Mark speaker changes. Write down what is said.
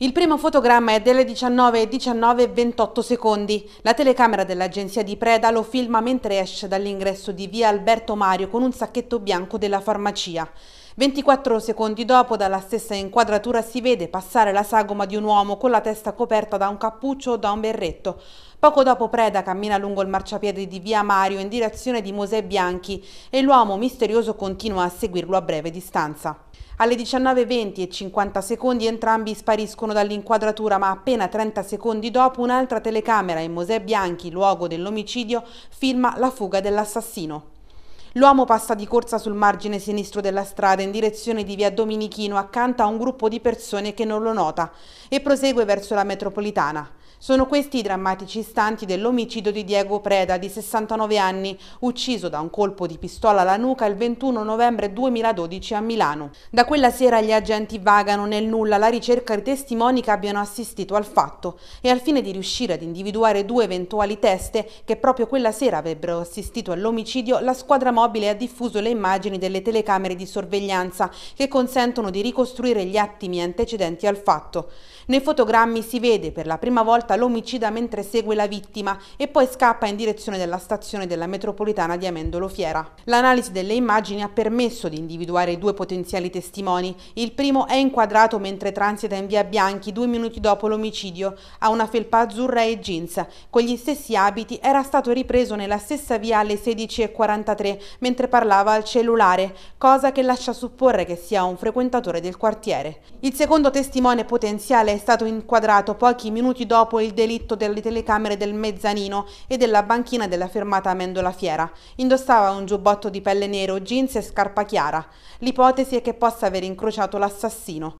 Speaker 1: Il primo fotogramma è delle 19.19 .19 28 secondi. La telecamera dell'agenzia di Preda lo filma mentre esce dall'ingresso di via Alberto Mario con un sacchetto bianco della farmacia. 24 secondi dopo dalla stessa inquadratura si vede passare la sagoma di un uomo con la testa coperta da un cappuccio o da un berretto. Poco dopo Preda cammina lungo il marciapiede di via Mario in direzione di Mosè Bianchi e l'uomo misterioso continua a seguirlo a breve distanza. Alle 19.20 e 50 secondi entrambi spariscono dall'inquadratura, ma appena 30 secondi dopo un'altra telecamera in Mosè Bianchi, luogo dell'omicidio, filma la fuga dell'assassino. L'uomo passa di corsa sul margine sinistro della strada in direzione di via Dominichino accanto a un gruppo di persone che non lo nota e prosegue verso la metropolitana. Sono questi i drammatici istanti dell'omicidio di Diego Preda, di 69 anni, ucciso da un colpo di pistola alla nuca il 21 novembre 2012 a Milano. Da quella sera gli agenti vagano nel nulla alla ricerca di testimoni che abbiano assistito al fatto e al fine di riuscire ad individuare due eventuali teste che proprio quella sera avrebbero assistito all'omicidio, la squadra mobile ha diffuso le immagini delle telecamere di sorveglianza che consentono di ricostruire gli attimi antecedenti al fatto. Nei fotogrammi si vede per la prima volta volta l'omicida mentre segue la vittima e poi scappa in direzione della stazione della metropolitana di Amendolo Fiera. L'analisi delle immagini ha permesso di individuare due potenziali testimoni. Il primo è inquadrato mentre transita in via Bianchi due minuti dopo l'omicidio. Ha una felpa azzurra e jeans. Con gli stessi abiti era stato ripreso nella stessa via alle 16.43 mentre parlava al cellulare, cosa che lascia supporre che sia un frequentatore del quartiere. Il secondo testimone potenziale è stato inquadrato pochi minuti dopo dopo il delitto delle telecamere del mezzanino e della banchina della fermata Amendola Fiera. Indossava un giubbotto di pelle nero, jeans e scarpa chiara. L'ipotesi è che possa aver incrociato l'assassino.